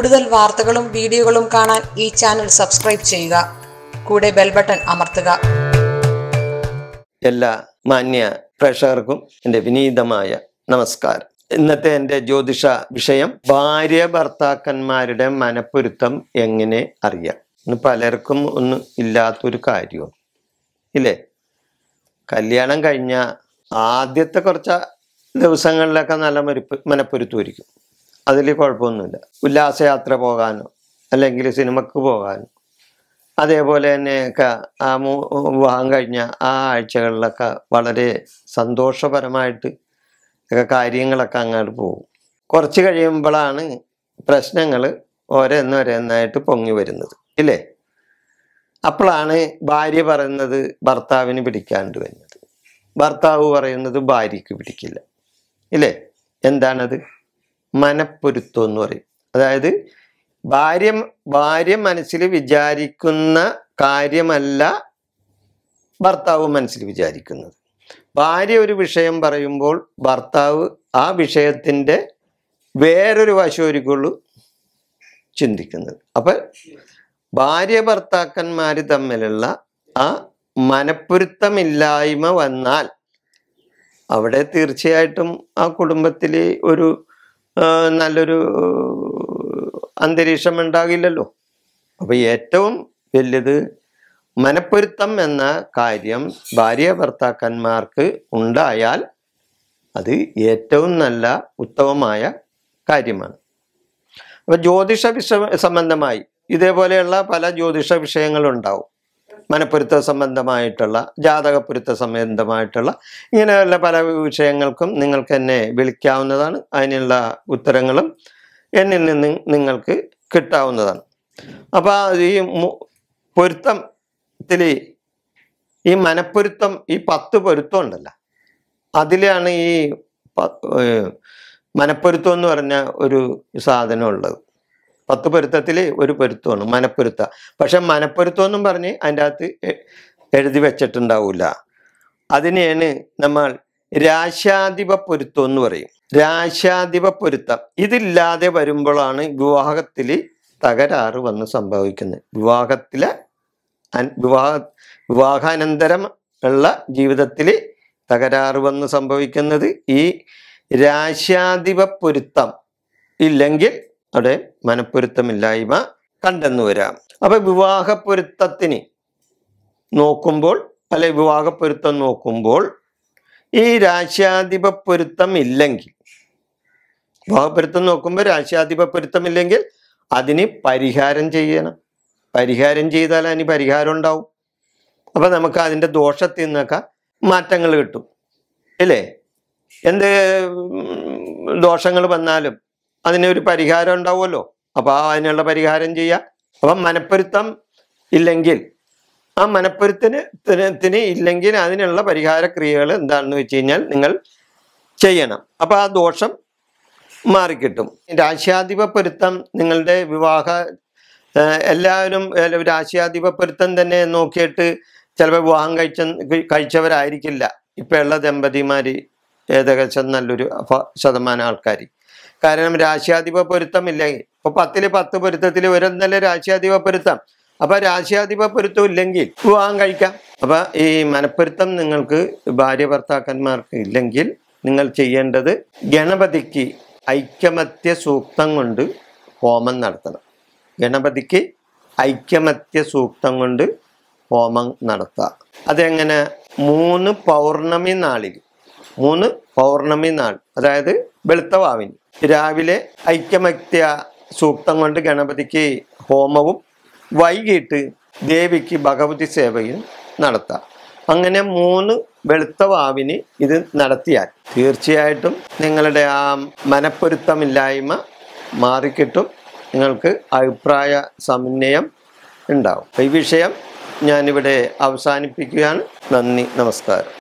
കൂടുതൽ വാർത്തകളും വീഡിയോകളും കാണാൻ ഈ ചാനൽ സബ്സ്ക്രൈബ് ചെയ്യുക കൂടെ ബെൽ ബട്ടൺ അമർത്തുക എല്ലാ മാന്യ പ്രേക്ഷകർക്കും എൻ്റെ വിനീതമായ നമസ്കാരം ഇന്നത്തെ എൻ്റെ ജ്യോതിഷ വിഷയം ഭാര്യ ഭർത്താക്കന്മാരുടെ മനപ്പൊരുത്തം എങ്ങനെ അറിയാം ഇന്ന് പലർക്കും ഒന്നും ഇല്ലാത്തൊരു കാര്യവും ഇല്ലേ കല്യാണം കഴിഞ്ഞ ആദ്യത്തെ കുറച്ച് ദിവസങ്ങളിലൊക്കെ നല്ല മരുപ്പ് മനപ്പൊരുത്തമായിരിക്കും അതിൽ കുഴപ്പമൊന്നുമില്ല ഉല്ലാസയാത്ര പോകാനോ അല്ലെങ്കിൽ സിനിമക്ക് പോകാനോ അതേപോലെ തന്നെയൊക്കെ ആ മൂ വിവാഹം കഴിഞ്ഞ ആ ആഴ്ചകളിലൊക്കെ വളരെ സന്തോഷപരമായിട്ട് ഒക്കെ കാര്യങ്ങളൊക്കെ അങ്ങോട്ട് പോകും കുറച്ച് കഴിയുമ്പോഴാണ് പ്രശ്നങ്ങൾ ഓരോന്നോരോന്നായിട്ട് പൊങ്ങി വരുന്നത് ഇല്ലേ അപ്പോഴാണ് ഭാര്യ പറയുന്നത് ഭർത്താവിന് പിടിക്കാണ്ട് വരുന്നത് ഭർത്താവ് പറയുന്നത് ഭാര്യയ്ക്ക് പിടിക്കില്ല ഇല്ലേ എന്താണത് മനപ്പൊരുത്തം എന്ന് പറയും അതായത് ഭാര്യ ഭാര്യ മനസ്സിൽ വിചാരിക്കുന്ന കാര്യമല്ല ഭർത്താവ് മനസ്സിൽ വിചാരിക്കുന്നത് ഭാര്യ ഒരു വിഷയം പറയുമ്പോൾ ഭർത്താവ് ആ വിഷയത്തിൻ്റെ വേറൊരു വശമായിരിക്കുള്ളൂ ചിന്തിക്കുന്നത് അപ്പം ഭാര്യ ഭർത്താക്കന്മാർ തമ്മിലുള്ള ആ മനപ്പൊരുത്തമില്ലായ്മ വന്നാൽ അവിടെ തീർച്ചയായിട്ടും ആ കുടുംബത്തിൽ ഒരു നല്ലൊരു അന്തരീക്ഷം ഉണ്ടാകില്ലല്ലോ അപ്പൊ ഏറ്റവും വലിയത് മനപ്പൊരുത്തം എന്ന കാര്യം ഭാര്യ ഭർത്താക്കന്മാർക്ക് ഉണ്ടായാൽ അത് ഏറ്റവും നല്ല ഉത്തമമായ കാര്യമാണ് അപ്പോൾ ജ്യോതിഷ വിഷ സംബന്ധമായി ഇതേപോലെയുള്ള പല ജ്യോതിഷ വിഷയങ്ങളുണ്ടാവും മനപ്പൊരുത്ത സംബന്ധമായിട്ടുള്ള ജാതകപ്പൊരുത്ത സംബന്ധമായിട്ടുള്ള ഇങ്ങനെയുള്ള പല വിഷയങ്ങൾക്കും നിങ്ങൾക്ക് എന്നെ വിളിക്കാവുന്നതാണ് അതിനുള്ള ഉത്തരങ്ങളും എന്നിൽ നിന്ന് നിങ്ങൾക്ക് കിട്ടാവുന്നതാണ് അപ്പോൾ ഈ പൊരുത്തത്തിൽ ഈ മനപ്പൊരുത്തം ഈ പത്ത് പൊരുത്തം ഉണ്ടല്ലോ അതിലാണ് ഈ മനപ്പൊരുത്തം എന്ന് പറഞ്ഞ ഒരു സാധനം ഉള്ളത് പത്ത് പൊരുത്തത്തിൽ ഒരു പൊരുത്തമാണ് മനപ്പൊരുത്ത പക്ഷെ മനപ്പൊരുത്തം എന്നും പറഞ്ഞ് അതിൻ്റെ അകത്ത് എഴുതി വെച്ചിട്ടുണ്ടാവില്ല അതിനെയാണ് നമ്മൾ രാശാധിപ പൊരുത്തം എന്ന് പറയും രാശാധിപ പൊരുത്തം ഇതില്ലാതെ വരുമ്പോഴാണ് വിവാഹത്തിൽ തകരാറ് വന്ന് സംഭവിക്കുന്നത് വിവാഹത്തിലെ വിവാഹ വിവാഹാനന്തരം ഉള്ള ജീവിതത്തിൽ തകരാറ് വന്ന് സംഭവിക്കുന്നത് ഈ രാശാധിപ പൊരുത്തം ഇല്ലെങ്കിൽ അവിടെ മനപ്പൊരുത്തമില്ലായ്മ കണ്ടെന്നു വരാം അപ്പൊ വിവാഹപ്പൊരുത്തത്തിന് നോക്കുമ്പോൾ അല്ലെ വിവാഹപ്പൊരുത്തം നോക്കുമ്പോൾ ഈ രാശ്യാധിപ പൊരുത്തം ഇല്ലെങ്കിൽ വിവാഹപ്പൊരുത്തം നോക്കുമ്പോൾ രാശ്യാധിപ പൊരുത്തം ഇല്ലെങ്കിൽ അതിന് പരിഹാരം ചെയ്യണം പരിഹാരം ചെയ്താൽ അതിന് പരിഹാരം ഉണ്ടാവും അപ്പൊ നമുക്ക് അതിൻ്റെ ദോഷത്തിൽ നിന്നൊക്കെ മാറ്റങ്ങൾ കിട്ടും ഇല്ലേ എന്ത് ദോഷങ്ങൾ വന്നാലും അതിനൊരു പരിഹാരം ഉണ്ടാവുമല്ലോ അപ്പോൾ അതിനുള്ള പരിഹാരം ചെയ്യുക അപ്പം മനപ്പൊരുത്തം ഇല്ലെങ്കിൽ ആ മനപ്പൊരുത്തിന് ഇല്ലെങ്കിൽ അതിനുള്ള പരിഹാര ക്രിയകൾ എന്താണെന്ന് വെച്ച് കഴിഞ്ഞാൽ നിങ്ങൾ ചെയ്യണം അപ്പോൾ ആ ദോഷം മാറിക്കിട്ടും രാശ്യാധിപ പൊരുത്തം നിങ്ങളുടെ വിവാഹ എല്ലാവരും രാശ്യാധിപ പൊരുത്തം തന്നെ നോക്കിയിട്ട് ചിലപ്പോൾ വിവാഹം കഴിച്ച കഴിച്ചവരായിരിക്കില്ല ഇപ്പോഴുള്ള ദമ്പതിമാർ ഏകദേശം നല്ലൊരു ശതമാനം ആൾക്കാർ കാരണം രാശ്യാധിപ പൊരുത്തമില്ലെങ്കിൽ ഇപ്പൊ പത്തില് പത്ത് പൊരുത്തത്തിൽ നല്ല രാശ്യാധിപ പൊരുത്തം അപ്പൊ രാശ്യാധിപ പൊരുത്തം ഇല്ലെങ്കിൽ പോവാൻ കഴിക്കാം അപ്പൊ ഈ മനപ്പൊരുത്തം നിങ്ങൾക്ക് ഭാര്യ ഭർത്താക്കന്മാർക്ക് ഇല്ലെങ്കിൽ നിങ്ങൾ ചെയ്യേണ്ടത് ഗണപതിക്ക് ഐക്യമത്യ സൂക്തം കൊണ്ട് ഹോമം നടത്തണം ഗണപതിക്ക് ഐക്യമത്യ സൂക്തം കൊണ്ട് ഹോമം നടത്തുക അതെങ്ങനെ മൂന്ന് പൗർണമി നാളിൽ മൂന്ന് പൗർണമി നാൾ അതായത് വെളുത്തവാവിന് രാവിലെ ഐക്യമത്യ സൂക്തം കൊണ്ട് ഗണപതിക്ക് ഹോമവും വൈകിട്ട് ദേവിക്ക് ഭഗവതി സേവയും നടത്താം അങ്ങനെ മൂന്ന് വെളുത്ത വാവിന് ഇത് നടത്തിയാൽ തീർച്ചയായിട്ടും നിങ്ങളുടെ ആ മനപ്പൊരുത്തമില്ലായ്മ മാറിക്കിട്ടും നിങ്ങൾക്ക് അഭിപ്രായ സമന്വയം ഉണ്ടാവും ഈ വിഷയം ഞാനിവിടെ അവസാനിപ്പിക്കുകയാണ് നന്ദി നമസ്കാരം